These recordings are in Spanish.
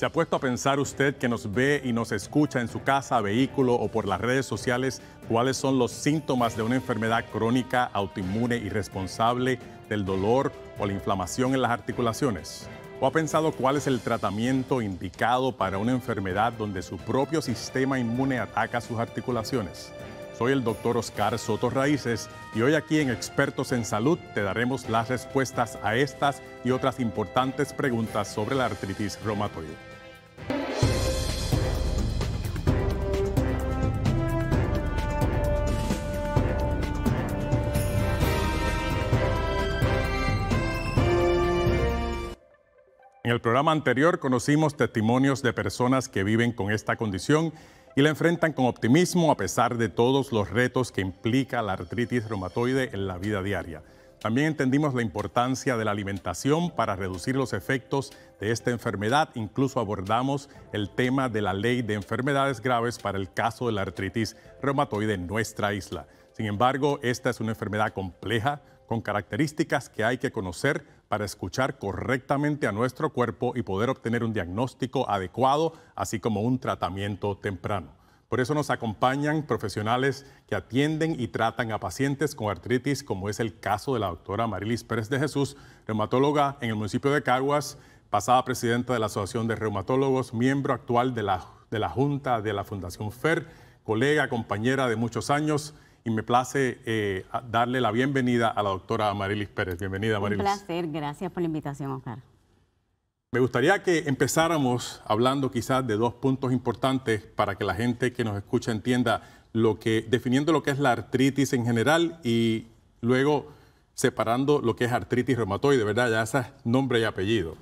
¿Se ha puesto a pensar usted que nos ve y nos escucha en su casa, vehículo o por las redes sociales cuáles son los síntomas de una enfermedad crónica, autoinmune y responsable del dolor o la inflamación en las articulaciones? ¿O ha pensado cuál es el tratamiento indicado para una enfermedad donde su propio sistema inmune ataca sus articulaciones? Soy el doctor Oscar Soto Raíces y hoy aquí en Expertos en Salud te daremos las respuestas a estas y otras importantes preguntas sobre la artritis reumatoide. En el programa anterior conocimos testimonios de personas que viven con esta condición y la enfrentan con optimismo a pesar de todos los retos que implica la artritis reumatoide en la vida diaria. También entendimos la importancia de la alimentación para reducir los efectos de esta enfermedad. Incluso abordamos el tema de la ley de enfermedades graves para el caso de la artritis reumatoide en nuestra isla. Sin embargo, esta es una enfermedad compleja con características que hay que conocer para escuchar correctamente a nuestro cuerpo y poder obtener un diagnóstico adecuado, así como un tratamiento temprano. Por eso nos acompañan profesionales que atienden y tratan a pacientes con artritis, como es el caso de la doctora Marilis Pérez de Jesús, reumatóloga en el municipio de Caguas, pasada presidenta de la Asociación de Reumatólogos, miembro actual de la, de la Junta de la Fundación FER, colega, compañera de muchos años y me place eh, darle la bienvenida a la doctora Marilis Pérez. Bienvenida, Marilis. Un placer, gracias por la invitación, Oscar. Me gustaría que empezáramos hablando quizás de dos puntos importantes para que la gente que nos escucha entienda lo que, definiendo lo que es la artritis en general y luego separando lo que es artritis reumatoide, ¿verdad? Ya ese nombre y apellido.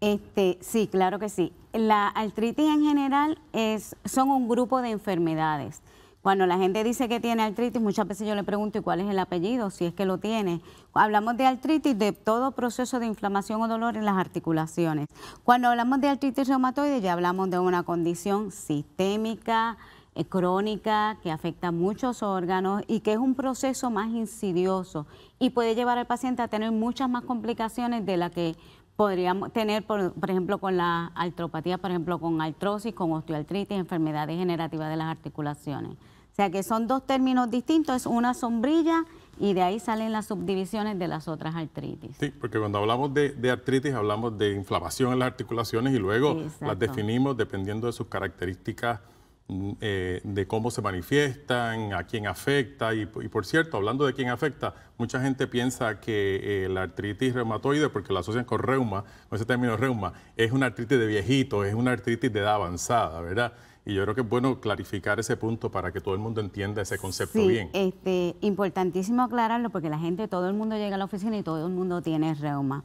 Este, sí, claro que sí. La artritis en general es, son un grupo de enfermedades. Cuando la gente dice que tiene artritis, muchas veces yo le pregunto, ¿y cuál es el apellido? Si es que lo tiene. Hablamos de artritis, de todo proceso de inflamación o dolor en las articulaciones. Cuando hablamos de artritis reumatoide, ya hablamos de una condición sistémica, eh, crónica, que afecta muchos órganos y que es un proceso más insidioso y puede llevar al paciente a tener muchas más complicaciones de las que podríamos tener, por, por, ejemplo, con la artropatía, por ejemplo, con artrosis, con osteoartritis, enfermedad degenerativa de las articulaciones. O sea que son dos términos distintos, es una sombrilla y de ahí salen las subdivisiones de las otras artritis. Sí, porque cuando hablamos de, artritis hablamos de inflamación en las articulaciones y luego las definimos dependiendo de sus características mm, eh, de cómo se manifiestan, a quién afecta. Y, por cierto, hablando de quién afecta, mucha gente piensa que eh, la artritis reumatoide, porque la asocian con reuma, con ese término reuma, es una artritis de viejito, es una artritis de edad avanzada, ¿verdad? Y yo creo que es bueno clarificar ese punto para que todo el mundo entienda ese concepto bien. Este, importantísimo aclararlo porque la gente, todo el mundo llega a la oficina y todo el mundo tiene reuma.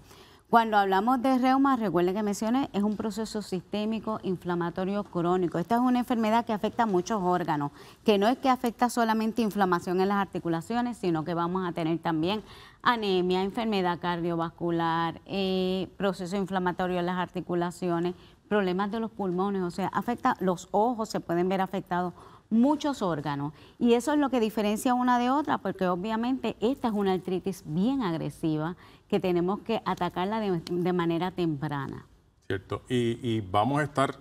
Cuando hablamos de reuma, recuerden que mencioné, es un proceso sistémico inflamatorio crónico. Esta es una enfermedad que afecta a muchos órganos, que no es que afecta solamente inflamación en las articulaciones, sino que vamos a tener también anemia, enfermedad cardiovascular, eh, proceso inflamatorio en las articulaciones, problemas de los pulmones, o sea, afecta los ojos, se pueden ver afectados muchos órganos. Y eso es lo que diferencia una de otra, porque obviamente esta es una artritis bien agresiva que tenemos que atacarla de, manera temprana. Cierto. Y, vamos a estar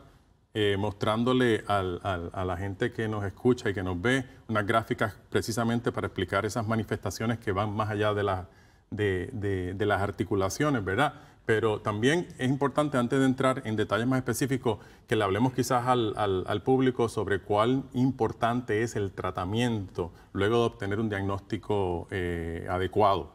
eh, mostrándole a la gente que nos escucha y que nos ve unas gráficas precisamente para explicar esas manifestaciones que van más allá de las articulaciones, ¿verdad? Pero también es importante, antes de entrar en detalles más específicos, que le hablemos quizás al, público sobre cuál importante es el tratamiento luego de obtener un diagnóstico eh, adecuado.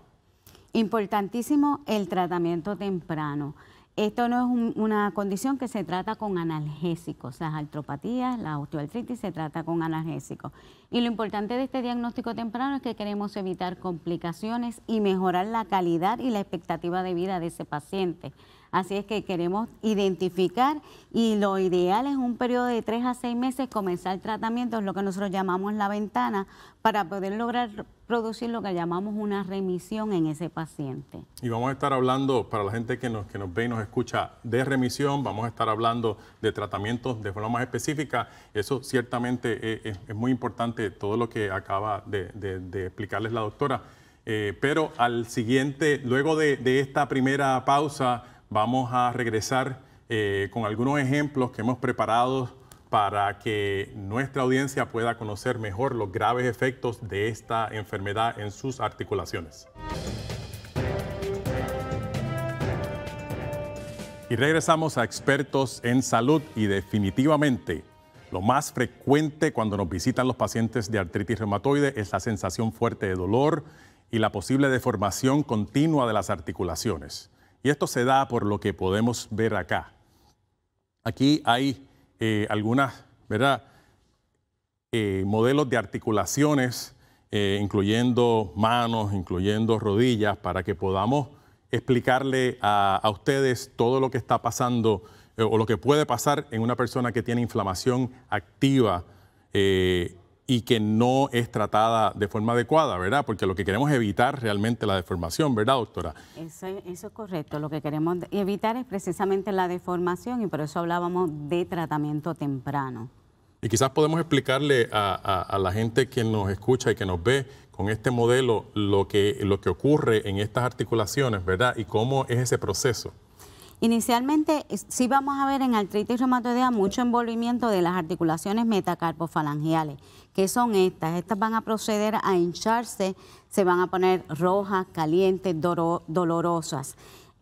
Importantísimo el tratamiento temprano. Esto no es una condición que se trata con analgésicos. Las artropatías, la osteoartritis se trata con analgésicos. Y lo importante de este diagnóstico temprano es que queremos evitar complicaciones y mejorar la calidad y la expectativa de vida de ese paciente. Así es que queremos identificar y lo ideal es un periodo de tres a seis meses comenzar tratamiento, es lo que nosotros llamamos la ventana, para poder lograr producir lo que llamamos una remisión en ese paciente. Y vamos a estar hablando, para la gente que nos, ve y nos escucha, de remisión, vamos a estar hablando de tratamientos de forma más específica. Eso ciertamente es, muy importante, todo lo que acaba de, explicarles la doctora. Eh, pero al siguiente, luego de esta primera pausa, Vamos a regresar eh, con algunos ejemplos que hemos preparado para que nuestra audiencia pueda conocer mejor los graves efectos de esta enfermedad en sus articulaciones. Y regresamos a expertos en salud y definitivamente lo más frecuente cuando nos visitan los pacientes de artritis reumatoide es la sensación fuerte de dolor y la posible deformación continua de las articulaciones. Y esto se da por lo que podemos ver acá. Aquí hay eh, algunas, ¿verdad? Eh, modelos de articulaciones, eh, incluyendo manos, incluyendo rodillas, para que podamos explicarle a, ustedes todo lo que está pasando o lo que puede pasar en una persona que tiene inflamación activa y que no es tratada de forma adecuada, ¿verdad? Porque lo que queremos es evitar realmente la deformación, ¿verdad, doctora? Eso, es correcto. Lo que queremos evitar es precisamente la deformación y por eso hablábamos de tratamiento temprano. Y quizás podemos explicarle a, la gente que nos escucha y que nos ve con este modelo lo que, lo que ocurre en estas articulaciones, ¿verdad? Y cómo es ese proceso. Inicialmente, sí vamos a ver en artritis reumatoidea mucho envolvimiento de las articulaciones metacarpofalangiales, que son estas. Estas van a proceder a hincharse, se van a poner rojas, calientes, dolorosas.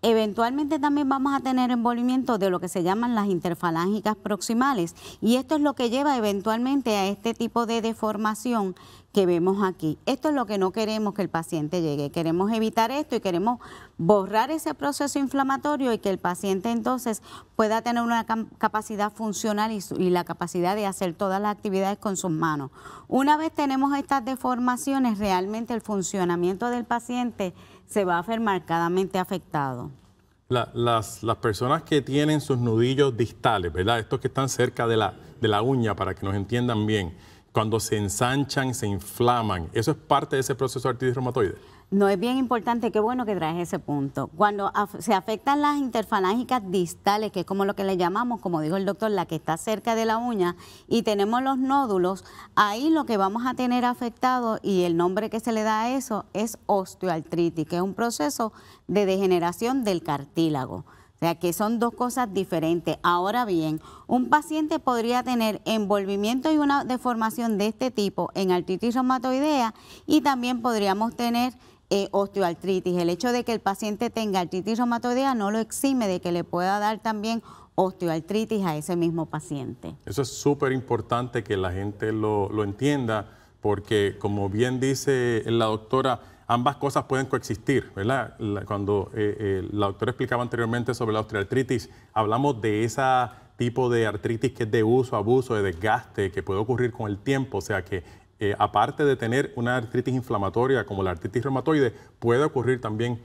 Eventualmente también vamos a tener envolvimiento de lo que se llaman las interfalángicas proximales y esto es lo que lleva eventualmente a este tipo de deformación que vemos aquí. Esto es lo que no queremos que el paciente llegue. Queremos evitar esto y queremos borrar ese proceso inflamatorio y que el paciente entonces pueda tener una capacidad funcional y, la capacidad de hacer todas las actividades con sus manos. Una vez tenemos estas deformaciones, realmente el funcionamiento del paciente se va a ver marcadamente afectado. las, personas que tienen sus nudillos distales, ¿verdad? Estos que están cerca de la, de la uña, para que nos entiendan bien cuando se ensanchan, se inflaman. ¿Eso es parte de ese proceso de artritis reumatoide? No, es bien importante, qué bueno que traes ese punto. Cuando se afectan las interfalángicas distales, que es como lo que le llamamos, como dijo el doctor, la que está cerca de la uña, y tenemos los nódulos, ahí lo que vamos a tener afectado, y el nombre que se le da a eso, es osteoartritis, que es un proceso de degeneración del cartílago. O sea, que son dos cosas diferentes. Ahora bien, un paciente podría tener envolvimiento y una deformación de este tipo en artritis reumatoidea y también podríamos tener eh, osteoartritis. El hecho de que el paciente tenga artritis reumatoidea no lo exime de que le pueda dar también osteoartritis a ese mismo paciente. Eso es súper importante que la gente lo entienda porque, como bien dice la doctora, ambas cosas pueden coexistir, ¿verdad? Cuando el eh, eh, explicaba anteriormente sobre la osteoartritis, hablamos de ese tipo de artritis que es de uso, abuso, de desgaste, que puede ocurrir con el tiempo, o sea que eh, aparte de tener una artritis inflamatoria como la artritis reumatoide, puede ocurrir también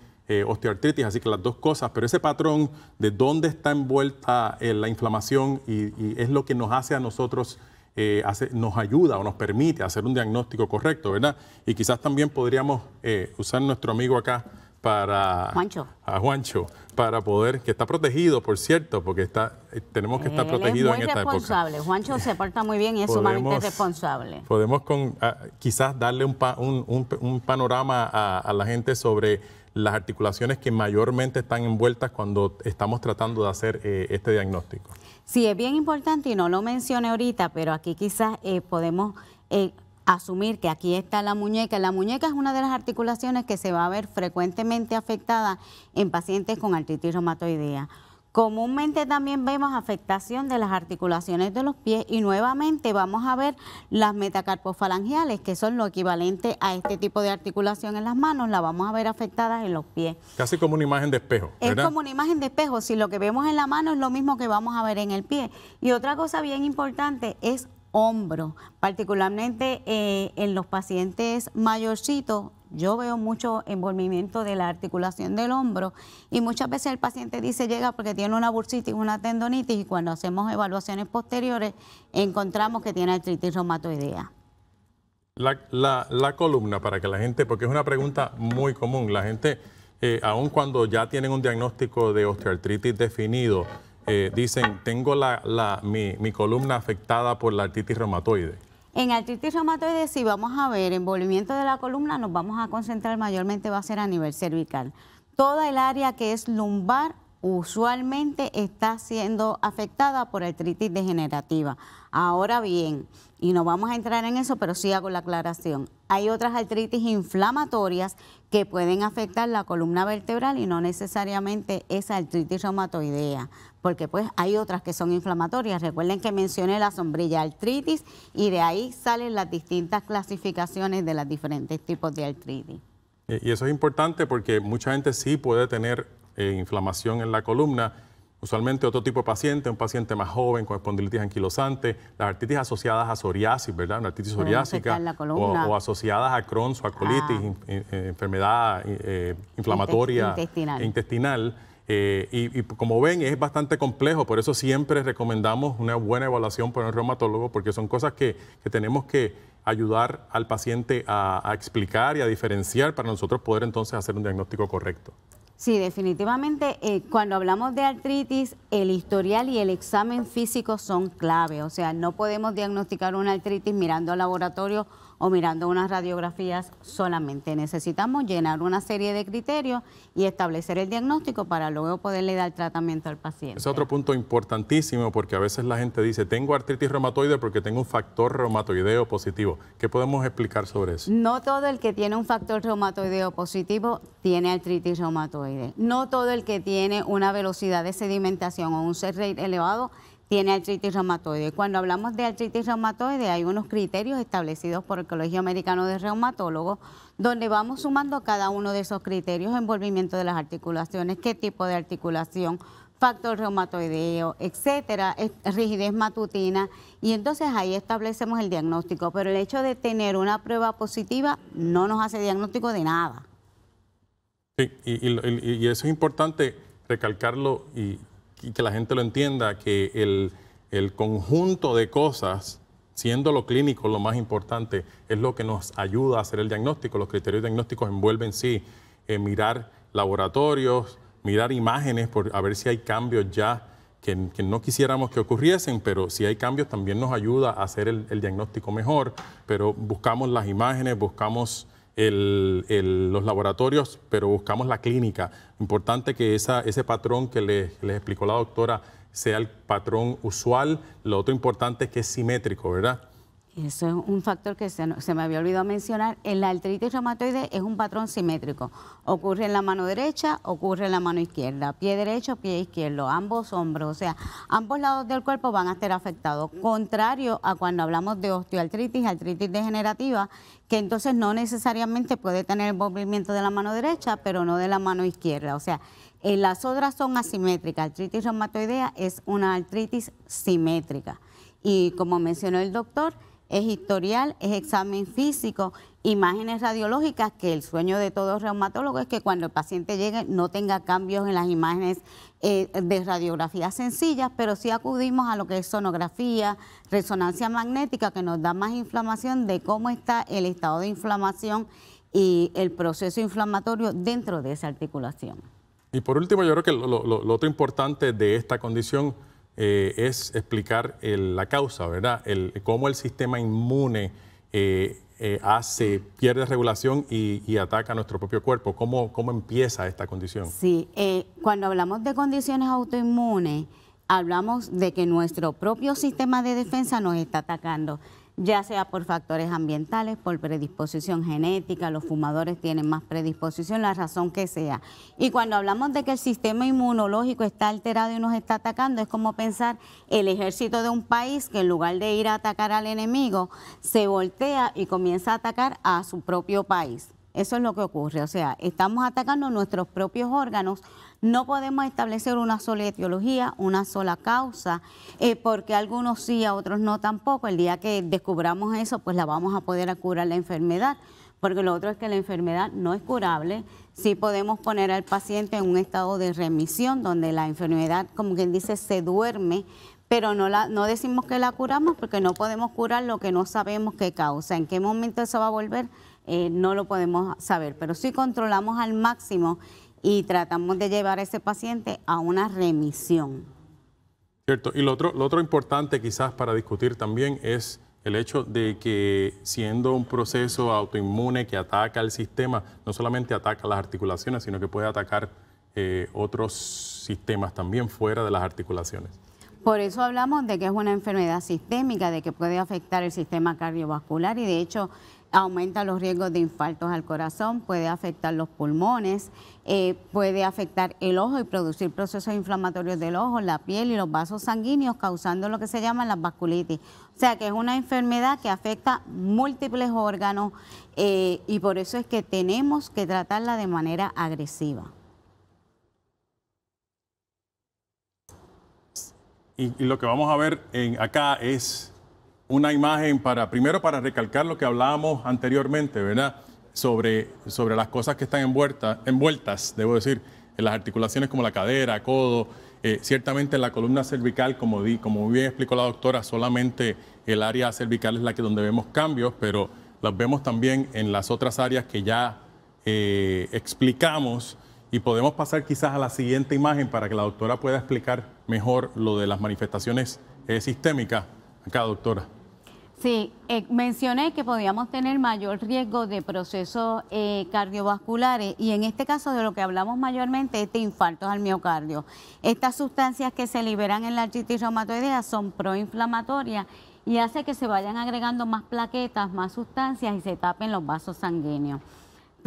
osteoartritis, así que las dos cosas, pero ese patrón de dónde está envuelta la inflamación y, y, es lo que nos hace a nosotros eh, hace, nos ayuda o nos permite hacer un diagnóstico correcto, ¿verdad? Y quizás también podríamos eh, usar nuestro amigo acá para Juancho. a Juancho para poder que está protegido por cierto porque está eh, tenemos que estar Él es muy en esta responsable. Juancho se porta muy bien y es sumamente responsable podemos con ah, quizás darle un, panorama a, la gente sobre las articulaciones que mayormente están envueltas cuando estamos tratando de hacer eh, este diagnóstico Sí, es bien importante y no lo mencioné ahorita, pero aquí quizás eh, podemos eh, asumir que aquí está la muñeca. La muñeca es una de las articulaciones que se va a ver frecuentemente afectada en pacientes con artritis reumatoidea. Comúnmente también vemos afectación de las articulaciones de los pies y nuevamente vamos a ver las metacarpofalangiales, que son lo equivalente a este tipo de articulación en las manos, la vamos a ver afectadas en los pies. Casi como una imagen de espejo. Es como una imagen de espejo, si lo que vemos en la mano es lo mismo que vamos a ver en el pie. Y otra cosa bien importante es hombro, particularmente eh, en los pacientes mayorcitos yo veo mucho envolvimiento de la articulación del hombro y muchas veces el paciente dice llega porque tiene una bursitis, una tendonitis y cuando hacemos evaluaciones posteriores encontramos que tiene artritis reumatoidea. La, columna para que la gente, porque es una pregunta muy común, la gente, eh, aun cuando ya tienen un diagnóstico de osteoartritis definido, eh, dicen, tengo la, mi columna afectada por la artritis reumatoide. En artritis reumatoide, si vamos a ver envolvimiento de la columna, nos vamos a concentrar mayormente, va a ser a nivel cervical. Toda el área que es lumbar usualmente está siendo afectada por artritis degenerativa. Ahora bien, y no vamos a entrar en eso, pero sí hago la aclaración. Hay otras artritis inflamatorias que pueden afectar la columna vertebral y no necesariamente esa artritis reumatoidea porque pues hay otras que son inflamatorias. Recuerden que mencioné la sombrilla artritis y de ahí salen las distintas clasificaciones de los diferentes tipos de artritis. Y eso es importante porque mucha gente sí puede tener eh, inflamación en la columna. Usualmente otro tipo de paciente, un paciente más joven con espondilitis anquilosante, las artritis asociadas a psoriasis, ¿verdad? Una artritis psoriásica o, asociadas a Crohn's o a colitis, ah. eh, enfermedad eh, inflamatoria intestinal e eh, y, como ven, es bastante complejo, por eso siempre recomendamos una buena evaluación por un reumatólogo, porque son cosas que, tenemos que ayudar al paciente a, explicar y a diferenciar para nosotros poder entonces hacer un diagnóstico correcto. Sí, definitivamente eh, cuando hablamos de artritis, el historial y el examen físico son clave. O sea, no podemos diagnosticar una artritis mirando al laboratorio o mirando unas radiografías solamente. Necesitamos llenar una serie de criterios y establecer el diagnóstico para luego poderle dar tratamiento al paciente. Es otro punto importantísimo porque a veces la gente dice, tengo artritis reumatoide porque tengo un factor reumatoideo positivo. ¿Qué podemos explicar sobre eso? No todo el que tiene un factor reumatoideo positivo tiene artritis reumatoide. No todo el que tiene una velocidad de sedimentación o un set rate elevado tiene artritis reumatoide. Cuando hablamos de artritis reumatoide hay unos criterios establecidos por el Colegio Americano de Reumatólogos donde vamos sumando cada uno de esos criterios, envolvimiento de las articulaciones, qué tipo de articulación, factor reumatoideo, etcétera, rigidez matutina, y entonces ahí establecemos el diagnóstico. Pero el hecho de tener una prueba positiva no nos hace diagnóstico de nada. Sí, y eso es importante recalcarlo y que la gente lo entienda, que el, conjunto de cosas, siendo lo clínico lo más importante, es lo que nos ayuda a hacer el diagnóstico. Los criterios diagnósticos envuelven, sí, eh, mirar laboratorios, mirar imágenes, por, a ver si hay cambios ya que, no quisiéramos que ocurriesen, pero si hay cambios también nos ayuda a hacer el, el diagnóstico mejor, pero buscamos las imágenes, buscamos el, los laboratorios, pero buscamos la clínica. Importante que ese patrón que les explicó la doctora sea el patrón usual. Lo otro importante es que es simétrico, ¿verdad? Eso es un factor que se, me había olvidado mencionar. En la artritis reumatoide es un patrón simétrico. Ocurre en la mano derecha, ocurre en la mano izquierda, pie derecho, pie izquierdo, ambos hombros, o sea, ambos lados del cuerpo van a estar afectados. Contrario a cuando hablamos de osteoartritis, artritis degenerativa, que entonces no necesariamente puede tener movimiento de la mano derecha, pero no de la mano izquierda. O sea, eh, las otras son asimétricas. Artritis reumatoidea es una artritis simétrica. Y como mencionó el doctor, es historial, es examen físico, imágenes radiológicas, que el sueño de todo reumatólogo es que cuando el paciente llegue no tenga cambios en las imágenes eh, de radiografía sencillas, pero sí acudimos a lo que es sonografía, resonancia magnética, que nos da más inflamación de cómo está el estado de inflamación y el proceso inflamatorio dentro de esa articulación. Y por último, yo creo que lo, lo otro importante de esta condición eh, es explicar la causa, ¿verdad? El, cómo el sistema inmune eh, eh, hace, pierde regulación y, y, ataca nuestro propio cuerpo. ¿Cómo, cómo empieza esta condición? Sí, cuando hablamos de condiciones autoinmunes, hablamos de que nuestro propio sistema de defensa nos está atacando ya sea por factores ambientales, por predisposición genética, los fumadores tienen más predisposición, la razón que sea. Y cuando hablamos de que el sistema inmunológico está alterado y nos está atacando, es como pensar el ejército de un país que en lugar de ir a atacar al enemigo, se voltea y comienza a atacar a su propio país. Eso es lo que ocurre, o sea, estamos atacando nuestros propios órganos no podemos establecer una sola etiología, una sola causa, eh, porque algunos sí, a otros no tampoco. El día que descubramos eso, pues la vamos a poder curar la enfermedad, porque lo otro es que la enfermedad no es curable. Sí podemos poner al paciente en un estado de remisión, donde la enfermedad, como quien dice, se duerme, pero no, la, no decimos que la curamos porque no podemos curar lo que no sabemos qué causa. ¿En qué momento eso va a volver? Eh, no lo podemos saber, pero sí controlamos al máximo y tratamos de llevar a ese paciente a una remisión. Cierto, y lo otro, lo otro importante quizás para discutir también es el hecho de que siendo un proceso autoinmune que ataca el sistema, no solamente ataca las articulaciones, sino que puede atacar eh, otros sistemas también fuera de las articulaciones. Por eso hablamos de que es una enfermedad sistémica, de que puede afectar el sistema cardiovascular y de hecho aumenta los riesgos de infartos al corazón, puede afectar los pulmones, eh, puede afectar el ojo y producir procesos inflamatorios del ojo, la piel y los vasos sanguíneos, causando lo que se llama la vasculitis. O sea que es una enfermedad que afecta múltiples órganos eh, y por eso es que tenemos que tratarla de manera agresiva. Y, lo que vamos a ver acá es una imagen para, primero para recalcar lo que hablábamos anteriormente, ¿verdad? Sobre, sobre las cosas que están envueltas, envueltas, debo decir, en las articulaciones como la cadera, codo, eh, ciertamente en la columna cervical, como, di, como bien explicó la doctora, solamente el área cervical es la que donde vemos cambios, pero las vemos también en las otras áreas que ya eh, explicamos y podemos pasar quizás a la siguiente imagen para que la doctora pueda explicar mejor lo de las manifestaciones eh, sistémicas. Acá, doctora. Sí, eh, mencioné que podíamos tener mayor riesgo de procesos eh, cardiovasculares y en este caso de lo que hablamos mayormente es de infartos al miocardio. Estas sustancias que se liberan en la artritis reumatoidea son proinflamatorias y hace que se vayan agregando más plaquetas, más sustancias y se tapen los vasos sanguíneos.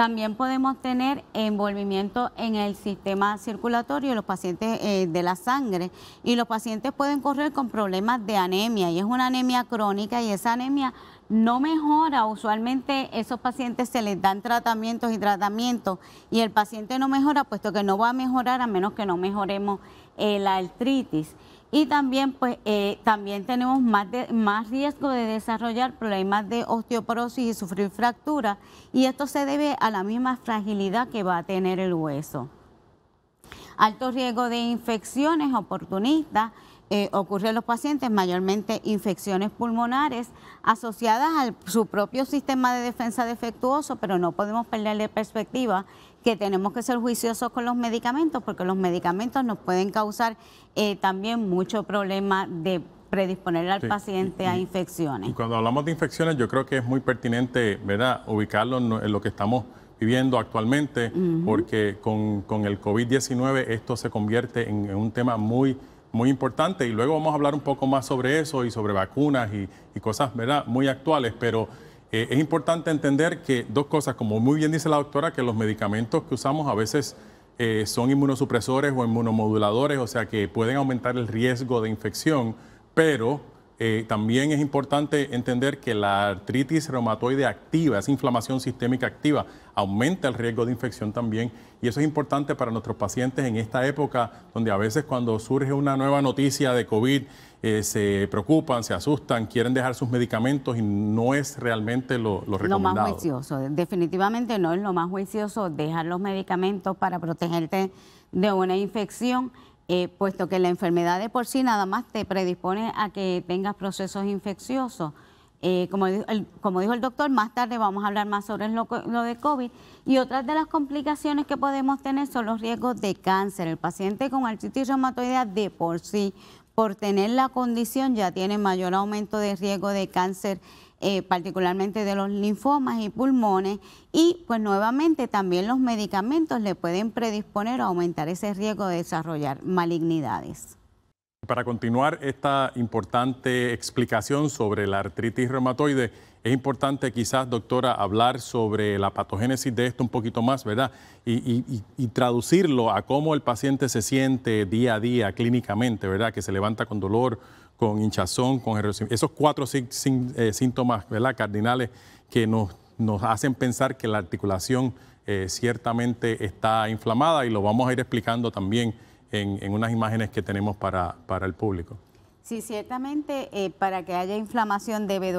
También podemos tener envolvimiento en el sistema circulatorio de los pacientes eh, de la sangre y los pacientes pueden correr con problemas de anemia y es una anemia crónica y esa anemia no mejora. Usualmente esos pacientes se les dan tratamientos y tratamientos y el paciente no mejora puesto que no va a mejorar a menos que no mejoremos eh, la artritis. Y también, pues, eh, también tenemos más, más riesgo de desarrollar problemas de osteoporosis y sufrir fracturas, y esto se debe a la misma fragilidad que va a tener el hueso. Alto riesgo de infecciones oportunistas, eh, ocurre en los pacientes, mayormente infecciones pulmonares asociadas a su propio sistema de defensa defectuoso, pero no podemos perderle perspectiva que tenemos que ser juiciosos con los medicamentos porque los medicamentos nos pueden causar eh, también mucho problema de predisponer al paciente a infecciones. Y cuando hablamos de infecciones, yo creo que es muy pertinente, ¿verdad?, ubicarlo en lo que estamos viviendo actualmente, porque con, con el COVID-19 esto se convierte en, un tema muy, muy importante y luego vamos a hablar un poco más sobre eso y sobre vacunas y, y cosas, ¿verdad?, muy actuales, pero... Eh, es importante entender que dos cosas, como muy bien dice la doctora, que los medicamentos que usamos a veces eh, son inmunosupresores o inmunomoduladores, o sea que pueden aumentar el riesgo de infección, pero eh, también es importante entender que la artritis reumatoide activa, esa inflamación sistémica activa, aumenta el riesgo de infección también y eso es importante para nuestros pacientes en esta época donde a veces cuando surge una nueva noticia de COVID eh, se preocupan, se asustan, quieren dejar sus medicamentos y no es realmente lo, lo recomendado. Lo más juicioso, definitivamente no es lo más juicioso dejar los medicamentos para protegerte de una infección. Eh, puesto que la enfermedad de por sí nada más te predispone a que tengas procesos infecciosos. Eh, como, como, dijo el doctor, más tarde vamos a hablar más sobre lo, de COVID. Y otras de las complicaciones que podemos tener son los riesgos de cáncer. El paciente con artritis reumatoidea de por sí, por tener la condición, ya tiene mayor aumento de riesgo de cáncer. Eh, particularmente de los linfomas y pulmones y pues nuevamente también los medicamentos le pueden predisponer a aumentar ese riesgo de desarrollar malignidades. Para continuar esta importante explicación sobre la artritis reumatoide, es importante quizás, doctora, hablar sobre la patogénesis de esto un poquito más, ¿verdad? Y, traducirlo a cómo el paciente se siente día a día clínicamente, ¿verdad? Que se levanta con dolor, con hinchazón, con esos cuatro eh, síntomas, ¿verdad? Cardinales que nos, hacen pensar que la articulación eh, ciertamente está inflamada y lo vamos a ir explicando también en, unas imágenes que tenemos para, el público. Sí, ciertamente eh, para que haya inflamación debe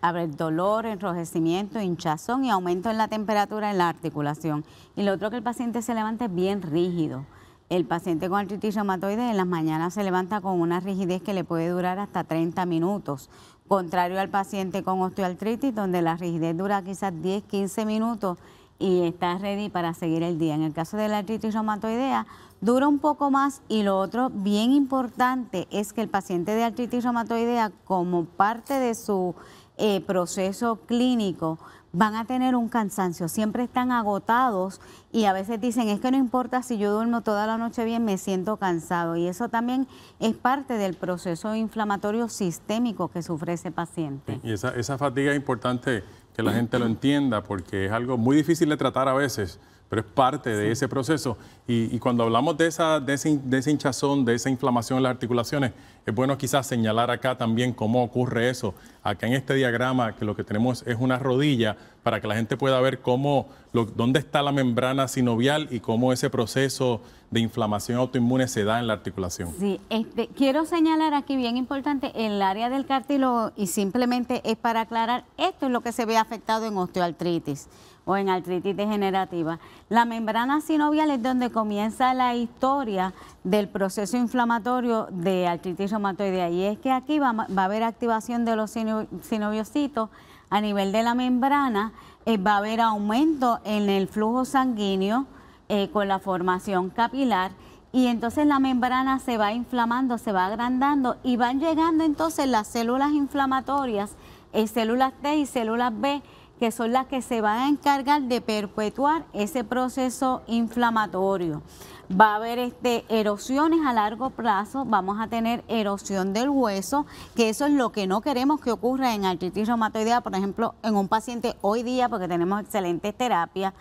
haber dolor, enrojecimiento, hinchazón y aumento en la temperatura en la articulación. Y lo otro que el paciente se levante es bien rígido. El paciente con artritis reumatoide en las mañanas se levanta con una rigidez que le puede durar hasta 30 minutos, contrario al paciente con osteoartritis donde la rigidez dura quizás 10, 15 minutos y está ready para seguir el día. En el caso de la artritis reumatoidea, dura un poco más y lo otro bien importante es que el paciente de artritis reumatoidea como parte de su eh, proceso clínico van a tener un cansancio, siempre están agotados y a veces dicen, es que no importa si yo duermo toda la noche bien, me siento cansado. Y eso también es parte del proceso inflamatorio sistémico que sufre ese paciente. Y esa, esa fatiga es importante que la gente lo entienda porque es algo muy difícil de tratar a veces pero es parte de ese proceso. Y, cuando hablamos de esa, de, hinchazón, de esa inflamación en las articulaciones, es bueno quizás señalar acá también cómo ocurre eso. Acá en este diagrama que lo que tenemos es una rodilla para que la gente pueda ver cómo, dónde está la membrana sinovial y cómo ese proceso de inflamación autoinmune se da en la articulación. Sí, este, quiero señalar aquí bien importante el área del cartílago y simplemente es para aclarar, esto es lo que se ve afectado en osteoartritis o en artritis degenerativa. La membrana sinovial es donde comienza la historia del proceso inflamatorio de artritis reumatoidea y es que aquí va, a haber activación de los sinoviocitos a nivel de la membrana, eh, va a haber aumento en el flujo sanguíneo eh, con la formación capilar y entonces la membrana se va inflamando, se va agrandando y van llegando entonces las células inflamatorias, eh, células T y células B que son las que se van a encargar de perpetuar ese proceso inflamatorio. Va a haber este, erosiones a largo plazo, vamos a tener erosión del hueso, que eso es lo que no queremos que ocurra en artritis reumatoidea, por ejemplo, en un paciente hoy día, porque tenemos excelentes terapias.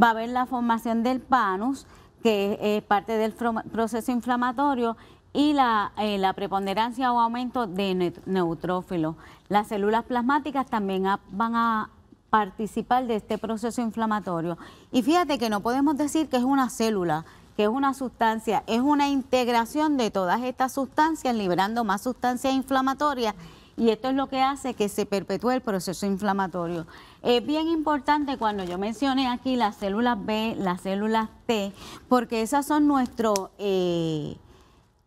Va a haber la formación del panus, que es parte del proceso inflamatorio, y eh, la, preponderancia o aumento de neutrófilos. Las células plasmáticas también van a participar de este proceso inflamatorio. Y fíjate que no podemos decir que es una célula, que es una sustancia, es una integración de todas estas sustancias, liberando más sustancias inflamatorias y esto es lo que hace que se perpetúe el proceso inflamatorio. Es bien importante cuando yo mencioné aquí las células B, las células T, porque esas son nuestros... Eh,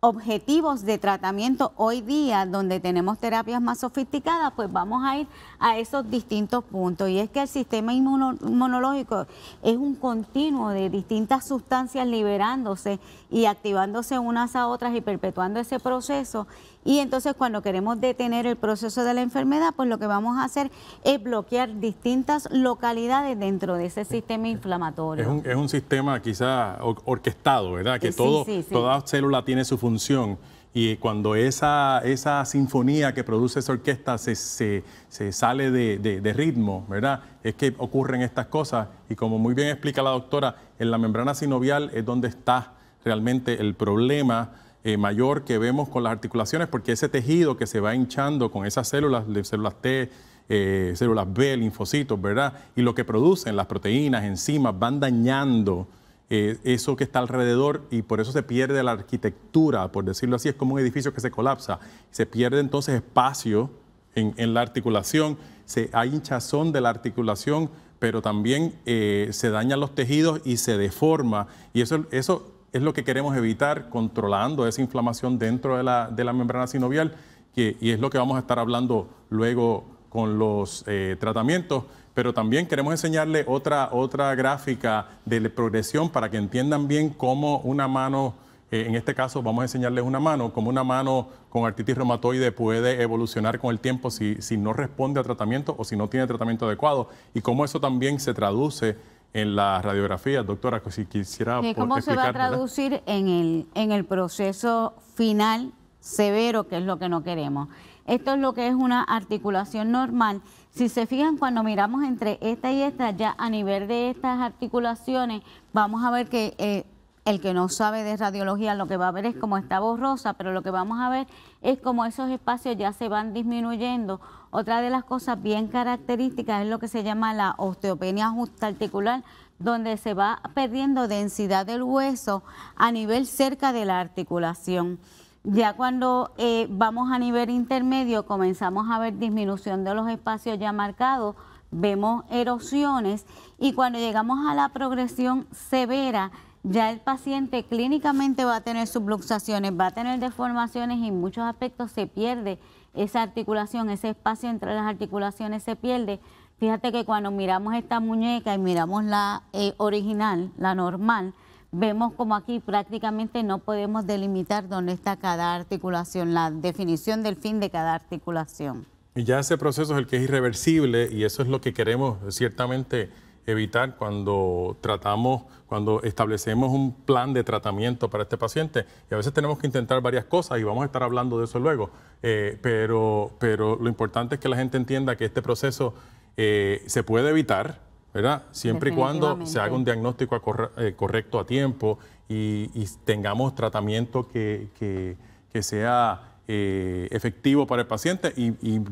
objetivos de tratamiento hoy día, donde tenemos terapias más sofisticadas, pues vamos a ir a esos distintos puntos. Y es que el sistema inmunológico es un continuo de distintas sustancias liberándose y activándose unas a otras y perpetuando ese proceso y entonces cuando queremos detener el proceso de la enfermedad, pues lo que vamos a hacer es bloquear distintas localidades dentro de ese sistema inflamatorio. Es un, es un sistema quizá orquestado, ¿verdad? Que todo, toda célula tiene su función. Y cuando esa, esa sinfonía que produce esa orquesta se, se, sale de ritmo, ¿verdad? Es que ocurren estas cosas. Y como muy bien explica la doctora, en la membrana sinovial es donde está realmente el problema eh, mayor que vemos con las articulaciones, porque ese tejido que se va hinchando con esas células, células T, eh, células B, linfocitos, ¿verdad? Y lo que producen las proteínas, enzimas, van dañando eh, eso que está alrededor y por eso se pierde la arquitectura, por decirlo así, es como un edificio que se colapsa. Se pierde entonces espacio en, la articulación, se, hay hinchazón de la articulación, pero también se dañan los tejidos y se deforma. Y eso, eso es lo que queremos evitar controlando esa inflamación dentro de la, membrana sinovial que, y es lo que vamos a estar hablando luego con los eh, tratamientos. Pero también queremos enseñarle otra, otra gráfica de progresión para que entiendan bien cómo una mano, eh, en este caso vamos a enseñarles una mano, cómo una mano con artritis reumatoide puede evolucionar con el tiempo si, si no responde a tratamiento o si no tiene tratamiento adecuado y cómo eso también se traduce en la radiografía, doctora, pues, si quisiera... Eh, ¿Cómo se va a traducir en el, en el proceso final severo, que es lo que no queremos? Esto es lo que es una articulación normal. Si se fijan, cuando miramos entre esta y esta, ya a nivel de estas articulaciones, vamos a ver que eh, el que no sabe de radiología lo que va a ver es como está borrosa, pero lo que vamos a ver es como esos espacios ya se van disminuyendo otra de las cosas bien características es lo que se llama la osteopenia justa articular, donde se va perdiendo densidad del hueso a nivel cerca de la articulación. Ya cuando eh, vamos a nivel intermedio comenzamos a ver disminución de los espacios ya marcados, vemos erosiones y cuando llegamos a la progresión severa, ya el paciente clínicamente va a tener subluxaciones, va a tener deformaciones y en muchos aspectos se pierde esa articulación, ese espacio entre las articulaciones se pierde. Fíjate que cuando miramos esta muñeca y miramos la eh, original, la normal, vemos como aquí prácticamente no podemos delimitar dónde está cada articulación, la definición del fin de cada articulación. Y ya ese proceso es el que es irreversible y eso es lo que queremos ciertamente evitar cuando tratamos, cuando establecemos un plan de tratamiento para este paciente. Y a veces tenemos que intentar varias cosas y vamos a estar hablando de eso luego. Eh, pero, pero lo importante es que la gente entienda que este proceso eh, se puede evitar, ¿verdad? Siempre y cuando se haga un diagnóstico eh, correcto a tiempo y, tengamos tratamiento que, sea efectivo para el paciente. y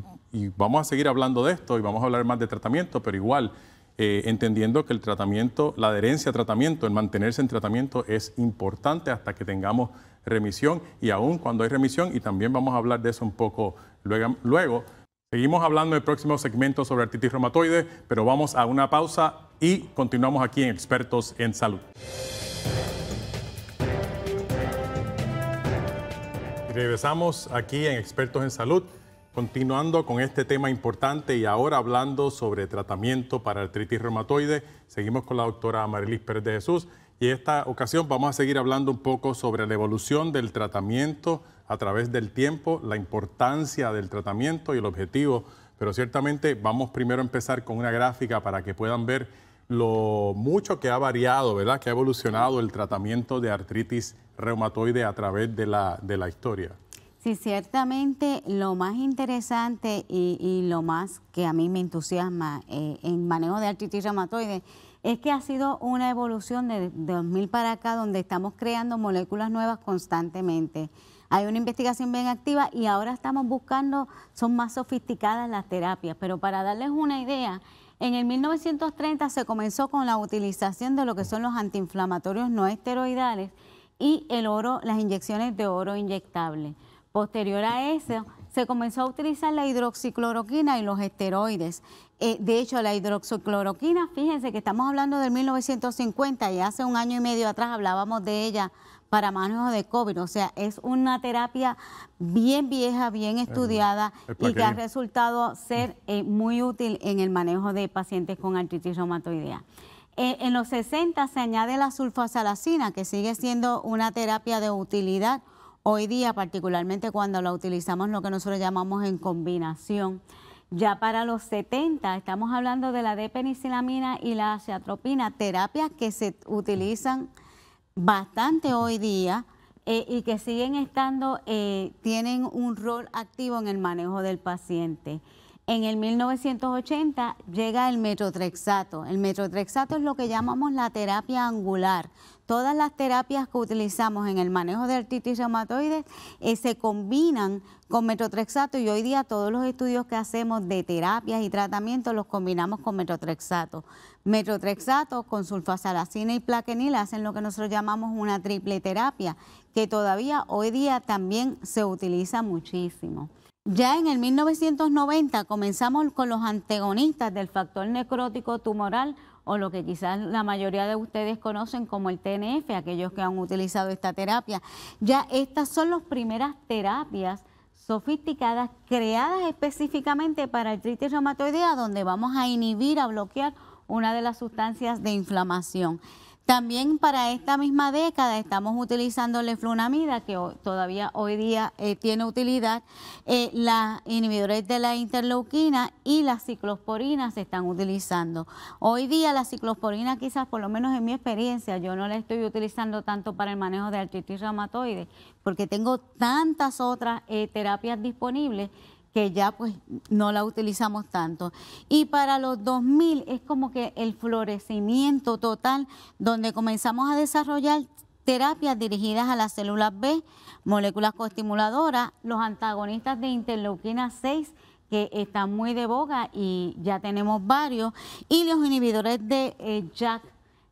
vamos a seguir hablando de esto y vamos a hablar más de tratamiento, pero igual eh, entendiendo que el tratamiento, la adherencia a tratamiento, el mantenerse en tratamiento es importante hasta que tengamos remisión y aún cuando hay remisión, y también vamos a hablar de eso un poco luego. luego seguimos hablando en el próximo segmento sobre artritis reumatoide, pero vamos a una pausa y continuamos aquí en Expertos en Salud. Regresamos aquí en Expertos en Salud. Continuando con este tema importante y ahora hablando sobre tratamiento para artritis reumatoide, seguimos con la doctora Marilis Pérez de Jesús y en esta ocasión vamos a seguir hablando un poco sobre la evolución del tratamiento a través del tiempo, la importancia del tratamiento y el objetivo, pero ciertamente vamos primero a empezar con una gráfica para que puedan ver lo mucho que ha variado, ¿verdad? Que ha evolucionado el tratamiento de artritis reumatoide a través de la, de la historia. Sí, ciertamente lo más interesante y, lo más que a mí me entusiasma eh, en manejo de artritis reumatoide es que ha sido una evolución de 2000 para acá donde estamos creando moléculas nuevas constantemente. Hay una investigación bien activa y ahora estamos buscando, son más sofisticadas las terapias, pero para darles una idea, en el 1930 se comenzó con la utilización de lo que son los antiinflamatorios no esteroidales y el oro, las inyecciones de oro inyectable. Posterior a eso, se comenzó a utilizar la hidroxicloroquina y los esteroides. Eh, de hecho, la hidroxicloroquina, fíjense que estamos hablando del 1950 y hace un año y medio atrás hablábamos de ella para manejo de COVID. O sea, es una terapia bien vieja, bien estudiada y que ha resultado ser eh, muy útil en el manejo de pacientes con artritis reumatoidea. Eh, en los 60 se añade la sulfasalacina, que sigue siendo una terapia de utilidad Hoy día, particularmente cuando la utilizamos lo que nosotros llamamos en combinación, ya para los 70 estamos hablando de la depenicilamina y la acetropina, terapias que se utilizan bastante hoy día eh, y que siguen estando, eh, tienen un rol activo en el manejo del paciente. En el 1980 llega el metrotrexato. El metrotrexato es lo que llamamos la terapia angular, todas las terapias que utilizamos en el manejo de artritis reumatoide eh, se combinan con metrotrexato y hoy día todos los estudios que hacemos de terapias y tratamientos los combinamos con metrotrexato. Metrotrexato con sulfasalacina y plaquenil hacen lo que nosotros llamamos una triple terapia, que todavía hoy día también se utiliza muchísimo. Ya en el 1990 comenzamos con los antagonistas del factor necrótico tumoral o lo que quizás la mayoría de ustedes conocen como el TNF, aquellos que han utilizado esta terapia. Ya estas son las primeras terapias sofisticadas creadas específicamente para artritis reumatoidea, donde vamos a inhibir, a bloquear una de las sustancias de inflamación. También para esta misma década estamos utilizando leflunamida, que todavía hoy día eh, tiene utilidad. Eh, las inhibidores de la interleuquina y las ciclosporinas se están utilizando. Hoy día la ciclosporina quizás, por lo menos en mi experiencia, yo no la estoy utilizando tanto para el manejo de artritis reumatoide, porque tengo tantas otras eh, terapias disponibles que ya pues no la utilizamos tanto. Y para los 2000 es como que el florecimiento total, donde comenzamos a desarrollar terapias dirigidas a las células B, moléculas coestimuladoras, los antagonistas de interleuquina 6, que están muy de boga y ya tenemos varios, y los inhibidores de eh, JAK,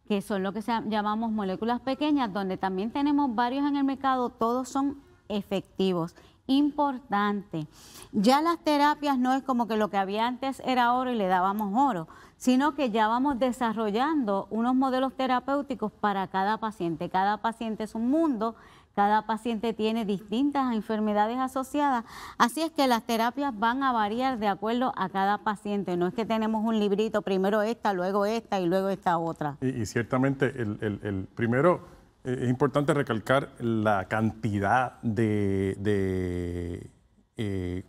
que son lo que llamamos moléculas pequeñas, donde también tenemos varios en el mercado, todos son efectivos importante. Ya las terapias no es como que lo que había antes era oro y le dábamos oro, sino que ya vamos desarrollando unos modelos terapéuticos para cada paciente. Cada paciente es un mundo, cada paciente tiene distintas enfermedades asociadas, así es que las terapias van a variar de acuerdo a cada paciente. No es que tenemos un librito, primero esta, luego esta y luego esta otra. Y, ciertamente, el primero eh, es importante recalcar la cantidad de, eh,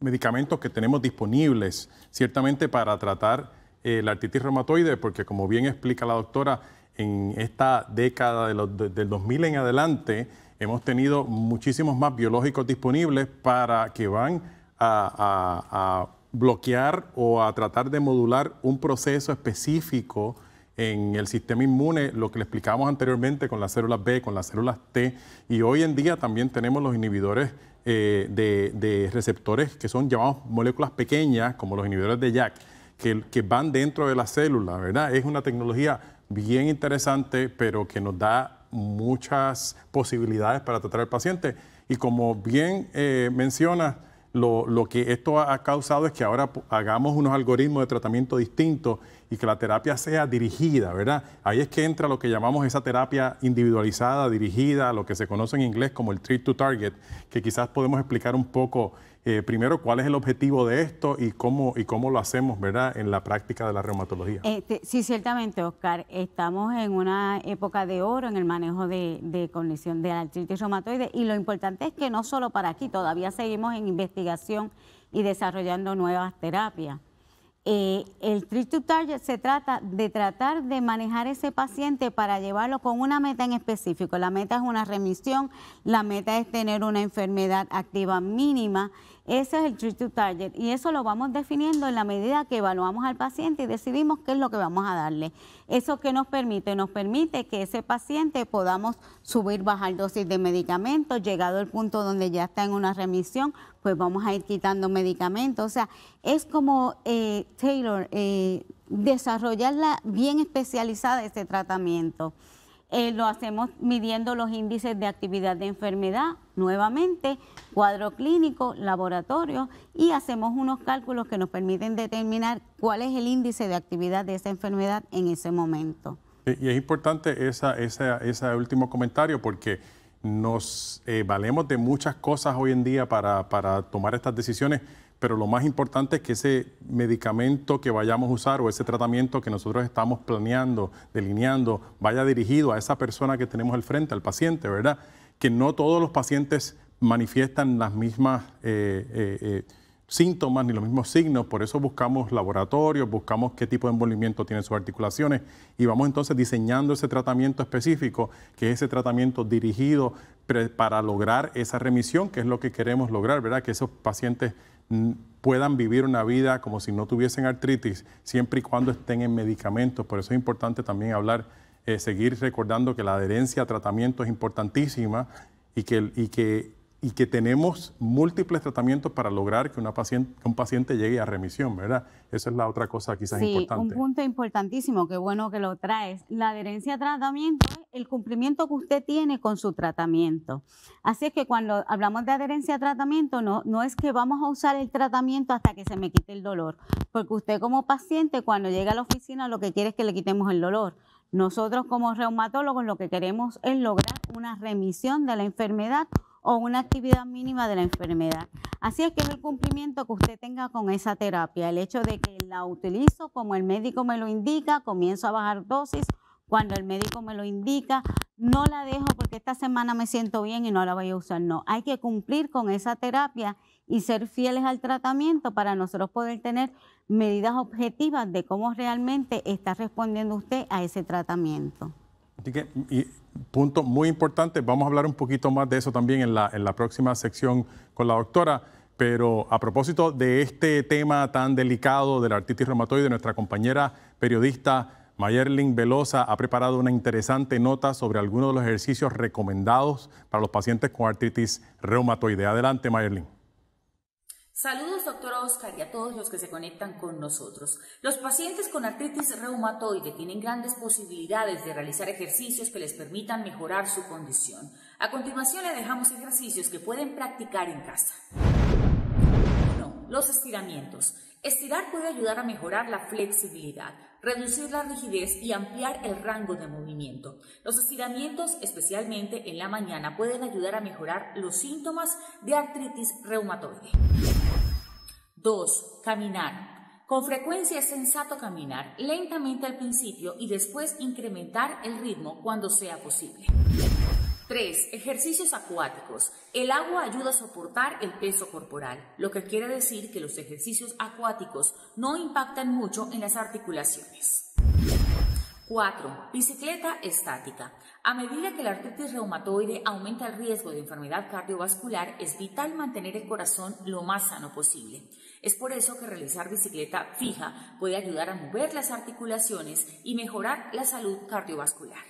medicamentos que tenemos disponibles, ciertamente para tratar eh, la artritis reumatoide, porque como bien explica la doctora, en esta década del 2000 en adelante hemos tenido muchísimos más biológicos disponibles para que van a bloquear o a tratar de modular un proceso específico en el sistema inmune, lo que le explicábamos anteriormente con las células B, con las células T, y hoy en día también tenemos los inhibidores eh, de, receptores que son llamados moléculas pequeñas, como los inhibidores de JAK, que, van dentro de la célula, ¿verdad? Es una tecnología bien interesante, pero que nos da muchas posibilidades para tratar al paciente. Y como bien eh, mencionas, lo, que esto ha causado es que ahora hagamos unos algoritmos de tratamiento distintos y que la terapia sea dirigida, ¿verdad? Ahí es que entra lo que llamamos esa terapia individualizada, dirigida, lo que se conoce en inglés como el treat to target, que quizás podemos explicar un poco eh, primero, ¿cuál es el objetivo de esto y cómo, y cómo lo hacemos, verdad, en la práctica de la reumatología? Este, sí, ciertamente, Oscar. Estamos en una época de oro en el manejo de, de condición de artritis reumatoide y lo importante es que no solo para aquí, todavía seguimos en investigación y desarrollando nuevas terapias. Eh, el trip to target se trata de tratar de manejar ese paciente para llevarlo con una meta en específico. La meta es una remisión, la meta es tener una enfermedad activa mínima ese es el treat to target y eso lo vamos definiendo en la medida que evaluamos al paciente y decidimos qué es lo que vamos a darle. ¿Eso que nos permite? Nos permite que ese paciente podamos subir, bajar dosis de medicamento. llegado al punto donde ya está en una remisión, pues vamos a ir quitando medicamentos. O sea, es como eh, Taylor, eh, desarrollarla bien especializada este tratamiento. Eh, lo hacemos midiendo los índices de actividad de enfermedad, nuevamente, cuadro clínico, laboratorio, y hacemos unos cálculos que nos permiten determinar cuál es el índice de actividad de esa enfermedad en ese momento. Y es importante esa, esa, ese último comentario porque nos eh, valemos de muchas cosas hoy en día para, para tomar estas decisiones pero lo más importante es que ese medicamento que vayamos a usar o ese tratamiento que nosotros estamos planeando, delineando, vaya dirigido a esa persona que tenemos al frente, al paciente, ¿verdad? Que no todos los pacientes manifiestan las mismas... Eh, eh, eh, síntomas ni los mismos signos, por eso buscamos laboratorios, buscamos qué tipo de envolvimiento tienen sus articulaciones y vamos entonces diseñando ese tratamiento específico, que es ese tratamiento dirigido para lograr esa remisión, que es lo que queremos lograr, ¿verdad? Que esos pacientes puedan vivir una vida como si no tuviesen artritis, siempre y cuando estén en medicamentos. Por eso es importante también hablar, eh, seguir recordando que la adherencia a tratamiento es importantísima y que, y que y que tenemos múltiples tratamientos para lograr que, un paciente llegue a remisión, ¿verdad? Esa es la otra cosa quizás sí, importante. Un punto importantísimo, qué bueno que lo traes. La adherencia a tratamiento es el cumplimiento que usted tiene con su tratamiento. Así es que cuando hablamos de adherencia a tratamiento, no, no es que vamos a usar el tratamiento hasta que se me quite el dolor, porque usted como paciente cuando llega a la oficina lo que quiere es que le quitemos el dolor. Nosotros como reumatólogos lo que queremos es lograr una remisión de la enfermedad o una actividad mínima de la enfermedad. Así es que es el cumplimiento que usted tenga con esa terapia, el hecho de que la utilizo como el médico me lo indica, comienzo a bajar dosis cuando el médico me lo indica, no la dejo porque esta semana me siento bien y no la voy a usar, no, hay que cumplir con esa terapia y ser fieles al tratamiento para nosotros poder tener medidas objetivas de cómo realmente está respondiendo usted a ese tratamiento punto muy importante. Vamos a hablar un poquito más de eso también en la, próxima sección con la doctora. Pero a propósito de este tema tan delicado de la artritis reumatoide, nuestra compañera periodista Mayerlin Velosa ha preparado una interesante nota sobre algunos de los ejercicios recomendados para los pacientes con artritis reumatoide. Adelante, Mayerlin. Saludos, doctor Oscar, y a todos los que se conectan con nosotros. Los pacientes con artritis reumatoide tienen grandes posibilidades de realizar ejercicios que les permitan mejorar su condición. A continuación, le dejamos ejercicios que pueden practicar en casa. Los estiramientos. Estirar puede ayudar a mejorar la flexibilidad reducir la rigidez y ampliar el rango de movimiento. Los estiramientos, especialmente en la mañana, pueden ayudar a mejorar los síntomas de artritis reumatoide. 2. Caminar. Con frecuencia es sensato caminar lentamente al principio y después incrementar el ritmo cuando sea posible. 3. Ejercicios acuáticos. El agua ayuda a soportar el peso corporal, lo que quiere decir que los ejercicios acuáticos no impactan mucho en las articulaciones. 4. Bicicleta estática. A medida que la artritis reumatoide aumenta el riesgo de enfermedad cardiovascular, es vital mantener el corazón lo más sano posible. Es por eso que realizar bicicleta fija puede ayudar a mover las articulaciones y mejorar la salud cardiovascular.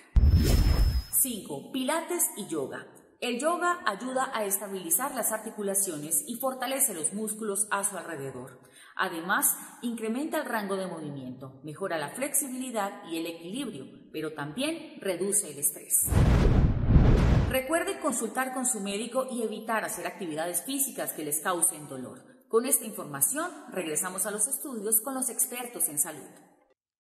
5. Pilates y yoga. El yoga ayuda a estabilizar las articulaciones y fortalece los músculos a su alrededor. Además, incrementa el rango de movimiento, mejora la flexibilidad y el equilibrio, pero también reduce el estrés. Recuerde consultar con su médico y evitar hacer actividades físicas que les causen dolor. Con esta información regresamos a los estudios con los expertos en salud.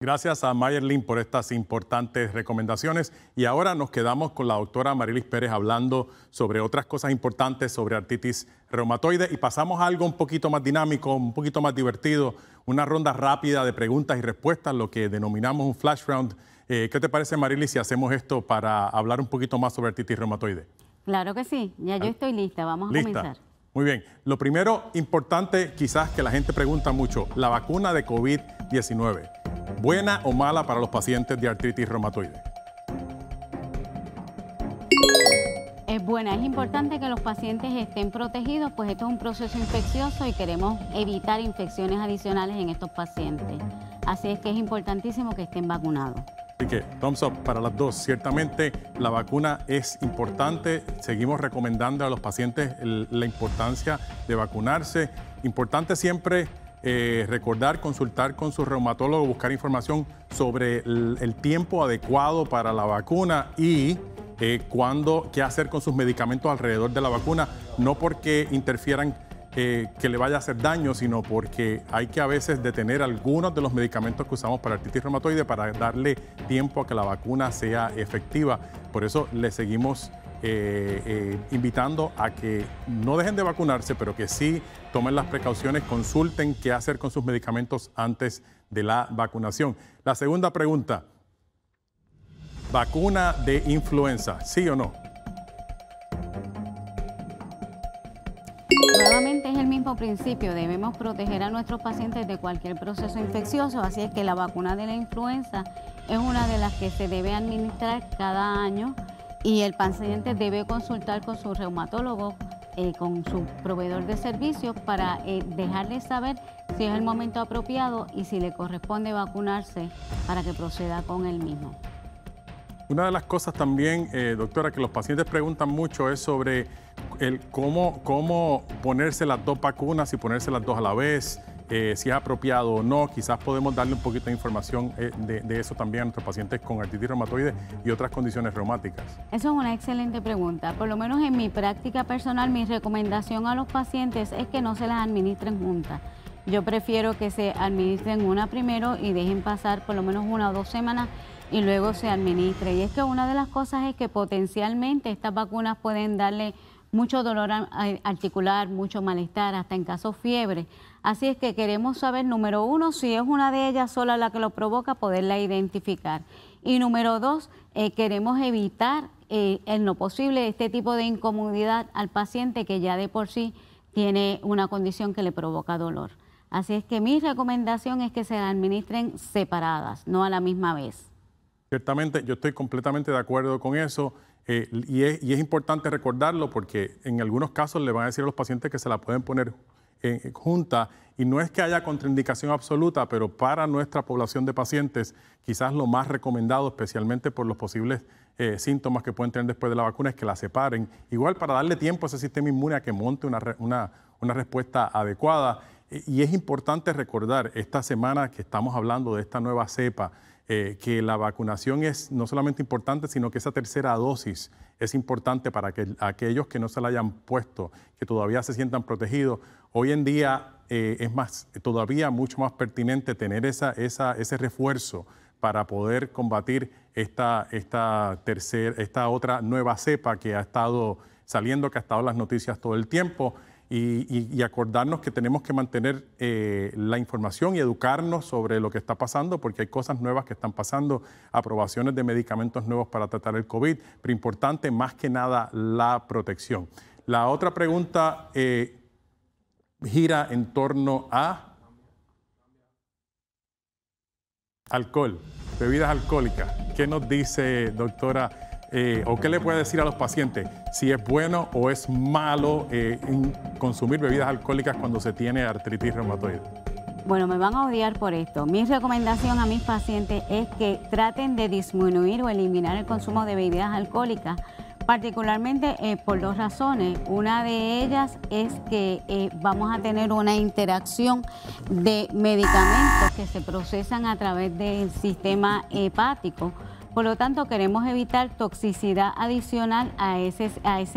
Gracias a Mayerlin por estas importantes recomendaciones y ahora nos quedamos con la doctora Marilis Pérez hablando sobre otras cosas importantes sobre artritis reumatoide y pasamos a algo un poquito más dinámico, un poquito más divertido, una ronda rápida de preguntas y respuestas, lo que denominamos un flash round. Eh, ¿Qué te parece Marilis si hacemos esto para hablar un poquito más sobre artritis reumatoide? Claro que sí, ya yo estoy lista, vamos a comenzar. Muy bien, lo primero importante quizás que la gente pregunta mucho, la vacuna de COVID-19. ¿Buena o mala para los pacientes de artritis reumatoide? Es buena, es importante que los pacientes estén protegidos, pues esto es un proceso infeccioso y queremos evitar infecciones adicionales en estos pacientes. Así es que es importantísimo que estén vacunados. Así que, thumbs para las dos. Ciertamente la vacuna es importante. Seguimos recomendando a los pacientes la importancia de vacunarse. Importante siempre eh, recordar consultar con su reumatólogo, buscar información sobre el, tiempo adecuado para la vacuna y eh, cuándo, qué hacer con sus medicamentos alrededor de la vacuna, no porque interfieran eh, que le vaya a hacer daño, sino porque hay que a veces detener algunos de los medicamentos que usamos para artritis reumatoide para darle tiempo a que la vacuna sea efectiva. Por eso le seguimos eh, eh, invitando a que no dejen de vacunarse, pero que sí tomen las precauciones, consulten qué hacer con sus medicamentos antes de la vacunación. La segunda pregunta, vacuna de influenza, ¿sí o no? Nuevamente es el mismo principio, debemos proteger a nuestros pacientes de cualquier proceso infeccioso, así es que la vacuna de la influenza es una de las que se debe administrar cada año y el paciente debe consultar con su reumatólogo, eh, con su proveedor de servicios para eh, dejarle saber si es el momento apropiado y si le corresponde vacunarse para que proceda con el mismo. Una de las cosas también, eh, doctora, que los pacientes preguntan mucho es sobre el cómo, cómo ponerse las dos vacunas y ponerse las dos a la vez, eh, si es apropiado o no. Quizás podemos darle un poquito de información eh, de, eso también a nuestros pacientes con artritis reumatoide y otras condiciones reumáticas. Eso es una excelente pregunta. Por lo menos en mi práctica personal, mi recomendación a los pacientes es que no se las administren juntas. Yo prefiero que se administren una primero y dejen pasar por lo menos una o dos semanas y luego se administre. Y es que una de las cosas es que potencialmente estas vacunas pueden darle mucho dolor articular, mucho malestar, hasta en caso fiebre. Así es que queremos saber, número uno, si es una de ellas sola la que lo provoca, poderla identificar. Y número dos, eh, queremos evitar eh, en lo posible este tipo de incomodidad al paciente que ya de por sí tiene una condición que le provoca dolor. Así es que mi recomendación es que se la administren separadas, no a la misma vez. Ciertamente, yo estoy completamente de acuerdo con eso. Eh, y, es, y, es, importante recordarlo porque en algunos casos le van a decir a los pacientes que se la pueden poner junta y no es que haya contraindicación absoluta, pero para nuestra población de pacientes quizás lo más recomendado, especialmente por los posibles eh, síntomas que pueden tener después de la vacuna, es que la separen. Igual para darle tiempo a ese sistema inmune a que monte una, respuesta adecuada. Eh, y, es importante recordar esta semana que estamos hablando de esta nueva cepa, eh, que la vacunación es no solamente importante, sino que esa tercera dosis es importante para que aquellos que no se la hayan puesto, que todavía se sientan protegidos, Hoy en día eh, es más, todavía mucho más pertinente tener esa, esa, ese refuerzo para poder combatir esta, esta, tercer, esta otra nueva cepa que ha estado saliendo, que ha estado en las noticias todo el tiempo. Y, acordarnos que tenemos que mantener eh, la información y educarnos sobre lo que está pasando, porque hay cosas nuevas que están pasando, aprobaciones de medicamentos nuevos para tratar el COVID, pero importante más que nada la protección. La otra pregunta eh, gira en torno a alcohol, bebidas alcohólicas. ¿Qué nos dice, doctora? Eh, o qué le puede decir a los pacientes si es bueno o es malo eh, consumir bebidas alcohólicas cuando se tiene artritis reumatoide? Bueno, me van a odiar por esto. Mi recomendación a mis pacientes es que traten de disminuir o eliminar el consumo de bebidas alcohólicas Particularmente eh, por dos razones. Una de ellas es que eh, vamos a tener una interacción de medicamentos que se procesan a través del sistema hepático. Por lo tanto, queremos evitar toxicidad adicional a ese,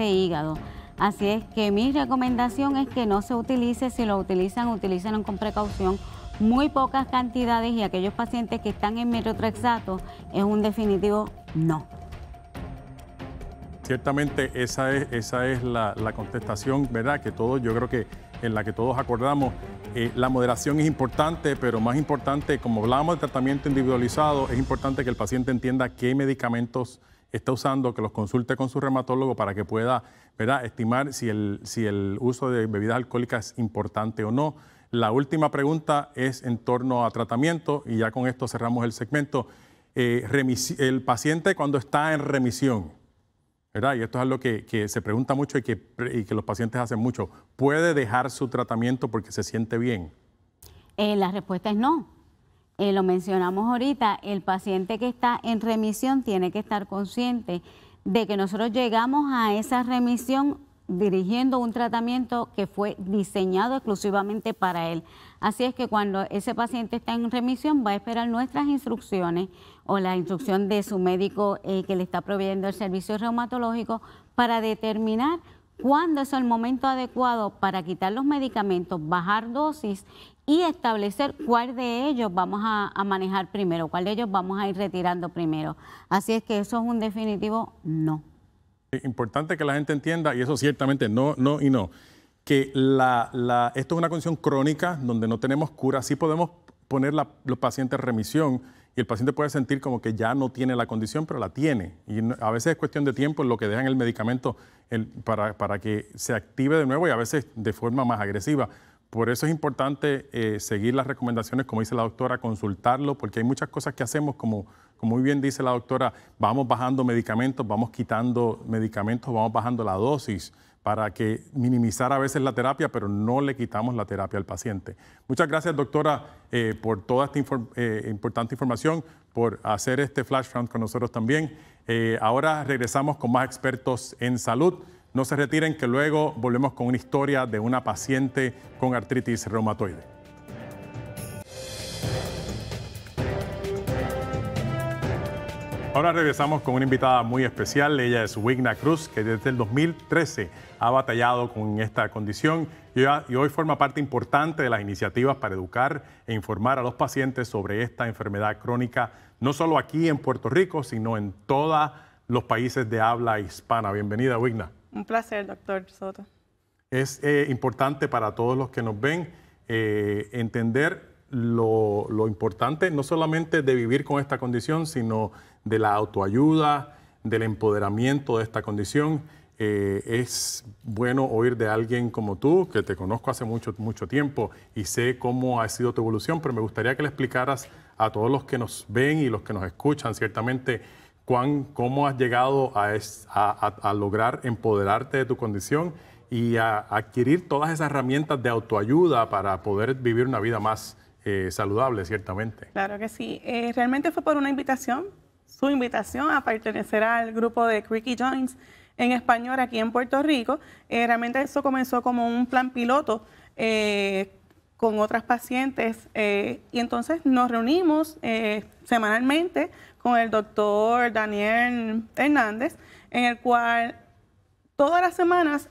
hígado. Así es que mi recomendación es que no se utilice, si lo utilizan, utilicen con precaución, muy pocas cantidades y aquellos pacientes que están en metrotrexato es un definitivo no ciertamente esa es, esa es la, contestación, ¿verdad? Que todos, yo creo que en la que todos acordamos, eh, la moderación es importante, pero más importante, como hablábamos de tratamiento individualizado, es importante que el paciente entienda qué medicamentos está usando, que los consulte con su reumatólogo para que pueda ¿verdad? estimar si el, si el uso de bebidas alcohólicas es importante o no. La última pregunta es en torno a tratamiento, y ya con esto cerramos el segmento. Eh, el paciente cuando está en remisión, y esto es algo que, se pregunta mucho y que, los pacientes hacen mucho. ¿Puede dejar su tratamiento porque se siente bien? Eh, la respuesta es no. Eh, lo mencionamos ahorita, el paciente que está en remisión tiene que estar consciente de que nosotros llegamos a esa remisión dirigiendo un tratamiento que fue diseñado exclusivamente para él. Así es que cuando ese paciente está en remisión va a esperar nuestras instrucciones o la instrucción de su médico eh, que le está proveyendo el servicio reumatológico para determinar cuándo es el momento adecuado para quitar los medicamentos, bajar dosis y establecer cuál de ellos vamos a, manejar primero, cuál de ellos vamos a ir retirando primero. Así es que eso es un definitivo no. Importante que la gente entienda, y eso ciertamente no, no y no, que la, esto es una condición crónica donde no tenemos cura, sí podemos poner los pacientes en remisión y el paciente puede sentir como que ya no tiene la condición, pero la tiene. Y a veces es cuestión de tiempo en lo que dejan el medicamento para, que se active de nuevo y a veces de forma más agresiva. Por eso es importante eh, seguir las recomendaciones, como dice la doctora, consultarlo, porque hay muchas cosas que hacemos, como muy bien dice la doctora, vamos bajando medicamentos, vamos quitando medicamentos, vamos bajando la dosis para que minimizar a veces la terapia, pero no le quitamos la terapia al paciente. Muchas gracias, doctora, eh, por toda esta eh, importante información, por hacer este flash round con nosotros también. Eh, ahora regresamos con más expertos en salud. No se retiren, que luego volvemos con una historia de una paciente con artritis reumatoide. Ahora regresamos con una invitada muy especial. Ella es Wigna Cruz, que desde el 2013 ha batallado con esta condición y hoy forma parte importante de las iniciativas para educar e informar a los pacientes sobre esta enfermedad crónica, no solo aquí en Puerto Rico, sino en todos los países de habla hispana. Bienvenida, Wigna. Un placer, doctor Soto. Es eh, importante para todos los que nos ven eh, entender lo, importante no solamente de vivir con esta condición, sino de la autoayuda, del empoderamiento de esta condición. Eh, es bueno oír de alguien como tú, que te conozco hace mucho, mucho tiempo y sé cómo ha sido tu evolución, pero me gustaría que le explicaras a todos los que nos ven y los que nos escuchan, ciertamente, cómo has llegado a, a lograr empoderarte de tu condición y a adquirir todas esas herramientas de autoayuda para poder vivir una vida más eh, saludable, ciertamente. Claro que sí. Eh, realmente fue por una invitación, su invitación a pertenecer al grupo de Creaky Joints en español aquí en Puerto Rico. Eh, realmente eso comenzó como un plan piloto con otras pacientes y entonces nos reunimos semanalmente con el doctor Daniel Hernández, en el cual todas las semanas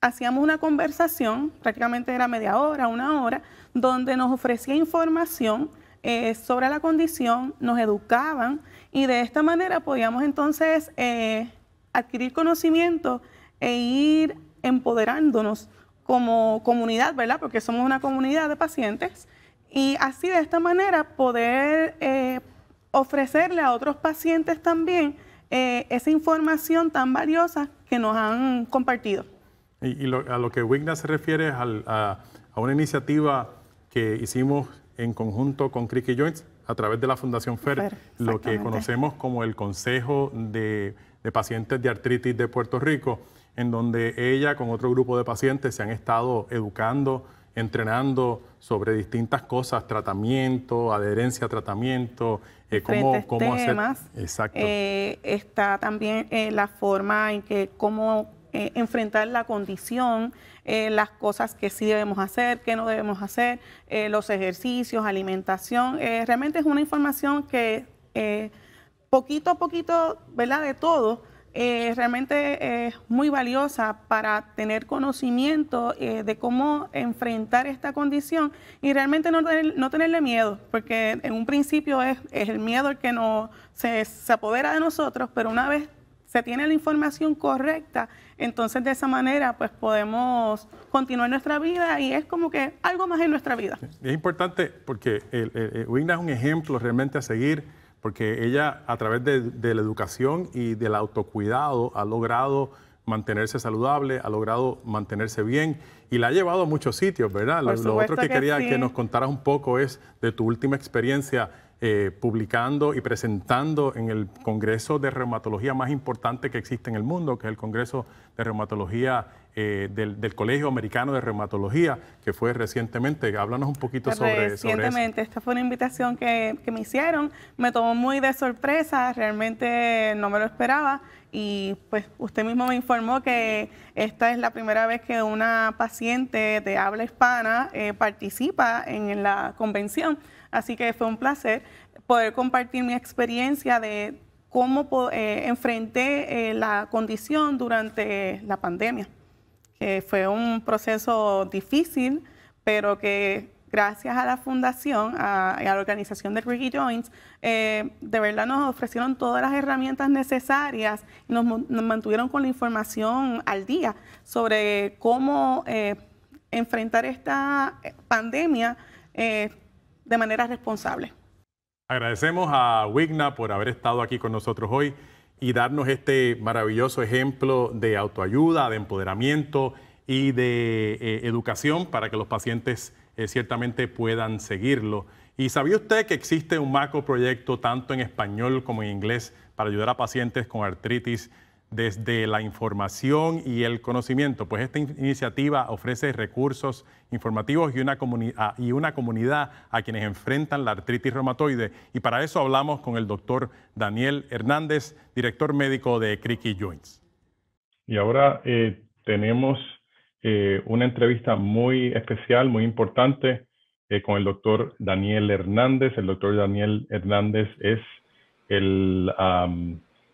hacíamos una conversación, prácticamente era media hora, una hora, donde nos ofrecía información eh, sobre la condición, nos educaban y de esta manera podíamos entonces eh, adquirir conocimiento e ir empoderándonos como comunidad, ¿verdad? Porque somos una comunidad de pacientes y así de esta manera poder eh, ofrecerle a otros pacientes también esa información tan valiosa que nos han compartido. Y, a lo que Wigna se refiere es a una iniciativa que hicimos en conjunto con Cricky Joints a través de la Fundación FER, lo que conocemos como el Consejo de, Pacientes de Artritis de Puerto Rico, en donde ella con otro grupo de pacientes se han estado educando, entrenando sobre distintas cosas, tratamiento, adherencia a tratamiento, eh, cómo, cómo hacer... Exacto. Eh, está también eh, la forma en que cómo eh, enfrentar la condición, eh, las cosas que sí debemos hacer, que no debemos hacer, eh, los ejercicios, alimentación. realmente es una información que poquito a poquito, ¿verdad? De todo, realmente es muy valiosa para tener conocimiento de cómo enfrentar esta condición y realmente no, tenerle miedo, porque en un principio es, el miedo el que no se apodera de nosotros, pero una vez se tiene la información correcta, entonces, de esa manera, pues podemos continuar nuestra vida y es como que algo más en nuestra vida. Es importante porque el, es un ejemplo realmente a seguir, porque ella, a través de, la educación y del autocuidado, ha logrado mantenerse saludable, ha logrado mantenerse bien y la ha llevado a muchos sitios, ¿verdad? lo, otro que, quería que nos contaras un poco es de tu última experiencia eh, publicando y presentando en el Congreso de Reumatología más importante que existe en el mundo, que es el Congreso de Reumatología eh, del, Colegio Americano de Reumatología, que fue recientemente. Háblanos un poquito pues sobre, eso. Recientemente, esta fue una invitación que, me hicieron. Me tomó muy de sorpresa, realmente no me lo esperaba. Y pues usted mismo me informó que esta es la primera vez que una paciente de habla hispana eh, participa en la convención. Así que fue un placer poder compartir mi experiencia de cómo eh, enfrenté eh, la condición durante la pandemia, fue un proceso difícil, pero que gracias a la fundación, a, la organización de Ricky Joints, eh, de verdad nos ofrecieron todas las herramientas necesarias y nos mantuvieron con la información al día sobre cómo enfrentar esta pandemia de manera responsable. Agradecemos a Wigna por haber estado aquí con nosotros hoy y darnos este maravilloso ejemplo de autoayuda, de empoderamiento y de eh, educación para que los pacientes eh, ciertamente puedan seguirlo. ¿Y sabía usted que existe un macro proyecto tanto en español como en inglés para ayudar a pacientes con artritis? desde la información y el conocimiento, pues esta iniciativa ofrece recursos informativos ah, y una, comunidad a quienes enfrentan la artritis reumatoide. Y para eso hablamos con el doctor Daniel Hernández, director médico de Criqui Joints. Y ahora eh, tenemos eh, una entrevista muy especial, muy importante, eh, con el doctor Daniel Hernández. El doctor Daniel Hernández es el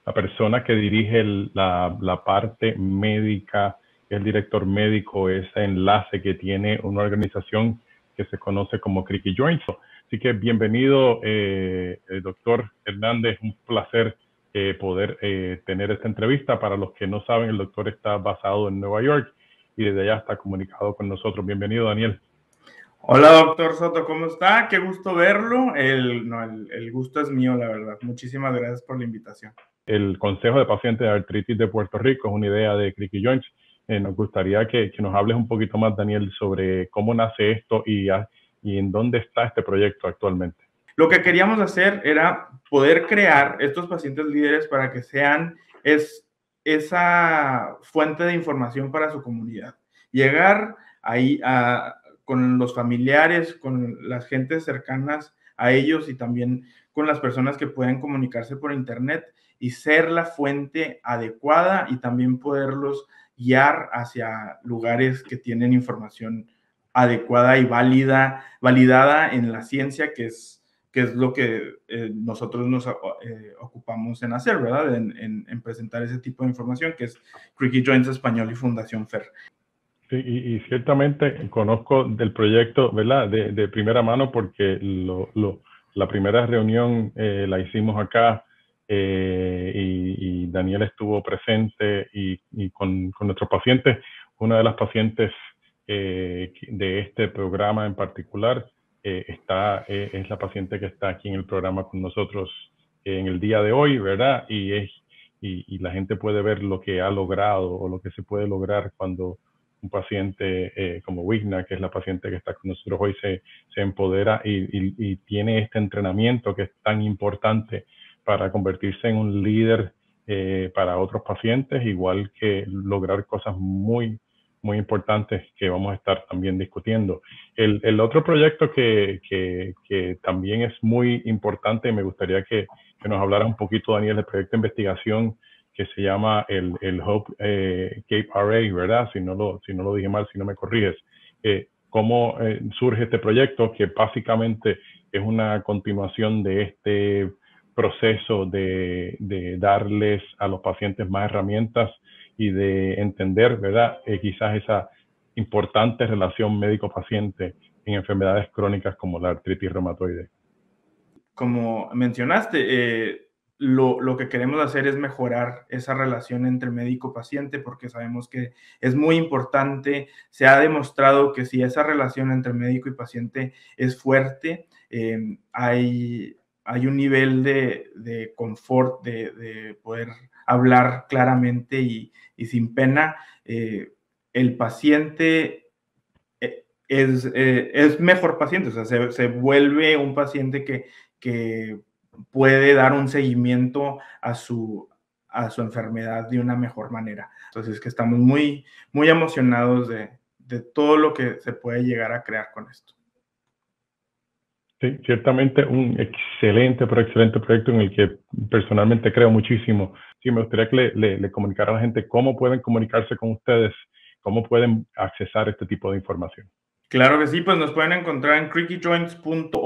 la persona que dirige la, parte médica, el director médico, ese enlace que tiene una organización que se conoce como Cricky Joint. Así que bienvenido, eh, eh, doctor Hernández, un placer eh, poder tener esta entrevista. Para los que no saben, el doctor está basado en Nueva York y desde allá está comunicado con nosotros. Bienvenido, Daniel. Hola, doctor Soto, ¿cómo está? Qué gusto verlo. El, no, el, gusto es mío, la verdad. Muchísimas gracias por la invitación. El Consejo de Pacientes de Artritis de Puerto Rico es una idea de Criqui Jones. Eh, nos gustaría que, que, nos hables un poquito más, Daniel, sobre cómo nace esto y, ah, y en dónde está este proyecto actualmente. Lo que queríamos hacer era poder crear estos pacientes líderes para que sean es, esa fuente de información para su comunidad. Llegar ahí a, con los familiares, con las gentes cercanas a ellos y también con las personas que pueden comunicarse por internet y ser la fuente adecuada y también poderlos guiar hacia lugares que tienen información adecuada y válida, validada en la ciencia, que es, que es lo que eh, nosotros nos eh, ocupamos en hacer, ¿verdad? En, en, presentar ese tipo de información, que es Cricket Joints Español y Fundación FER. Sí, y, ciertamente conozco del proyecto, ¿verdad? De, primera mano porque la primera reunión eh, la hicimos acá eh, y, Daniel estuvo presente y, con, nuestros pacientes. Una de las pacientes eh, de este programa en particular está, es la paciente que está aquí en el programa con nosotros en el día de hoy, ¿verdad? Y, es, y, y la gente puede ver lo que ha logrado o lo que se puede lograr cuando un paciente eh, como Wigna, que es la paciente que está con nosotros hoy, se, empodera y, tiene este entrenamiento que es tan importante para convertirse en un líder eh, para otros pacientes, igual que lograr cosas muy, muy importantes que vamos a estar también discutiendo. El, otro proyecto que, también es muy importante y me gustaría que, que nos hablara un poquito, Daniel, del proyecto de investigación que se llama el, el Hope eh, Cape Array, ¿verdad? Si no, lo, si no lo dije mal, si no me corriges. Eh, ¿Cómo eh, surge este proyecto? Que básicamente es una continuación de este proceso de, de darles a los pacientes más herramientas y de entender, ¿verdad? quizás esa importante relación médico-paciente en enfermedades crónicas como la artritis reumatoide. Como mencionaste, lo, que queremos hacer es mejorar esa relación entre médico-paciente porque sabemos que es muy importante. Se ha demostrado que si esa relación entre médico y paciente es fuerte, eh, hay, hay un nivel de, confort, de, poder hablar claramente y, sin pena. Eh, el paciente eh, es, mejor paciente, o sea, se, vuelve un paciente que, que puede dar un seguimiento a su, enfermedad de una mejor manera. Entonces, que estamos muy, muy emocionados de, todo lo que se puede llegar a crear con esto. Sí, ciertamente un excelente, pero excelente proyecto en el que personalmente creo muchísimo. Sí, me gustaría que le, le, le comunicara a la gente cómo pueden comunicarse con ustedes, cómo pueden accesar este tipo de información. Claro que sí, pues nos pueden encontrar en crickyjoints.org.es.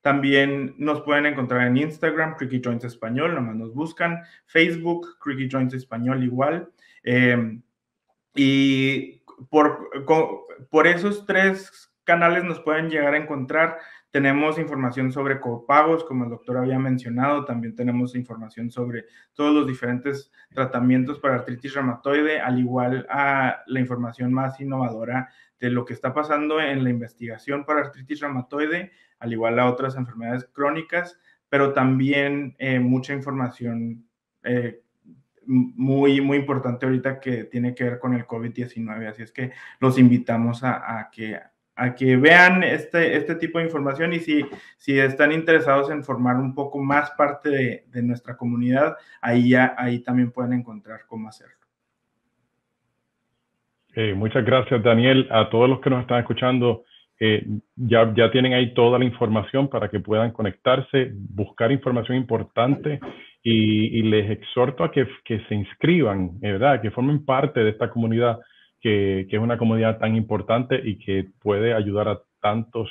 También nos pueden encontrar en Instagram, Cricky Joints Español, nomás nos buscan. Facebook, Cricky Español igual. Em, y por, por esos tres canales nos pueden llegar a encontrar. Tenemos información sobre copagos, como el doctor había mencionado, también tenemos información sobre todos los diferentes tratamientos para artritis reumatoide, al igual a la información más innovadora de lo que está pasando en la investigación para artritis reumatoide, al igual a otras enfermedades crónicas, pero también eh, mucha información eh, muy, muy importante ahorita que tiene que ver con el COVID-19. Así es que los invitamos a, a que a que vean este, este tipo de información y si, si están interesados en formar un poco más parte de, nuestra comunidad, ahí, ya, ahí también pueden encontrar cómo hacerlo. Eh, muchas gracias, Daniel. A todos los que nos están escuchando, eh, ya, ya tienen ahí toda la información para que puedan conectarse, buscar información importante y, les exhorto a que, se inscriban, eh, ¿verdad? Que formen parte de esta comunidad que, es una comunidad tan importante y que puede ayudar a tantos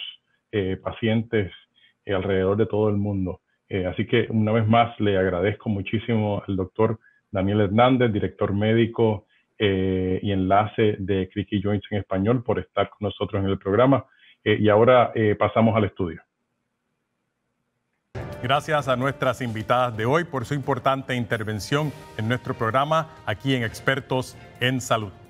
eh, pacientes eh, alrededor de todo el mundo. Eh, así que una vez más le agradezco muchísimo al doctor Daniel Hernández, director médico y enlace de Criqui Joints en español, por estar con nosotros en el programa. y ahora pasamos al estudio. Gracias a nuestras invitadas de hoy por su importante intervención en nuestro programa aquí en Expertos en Salud.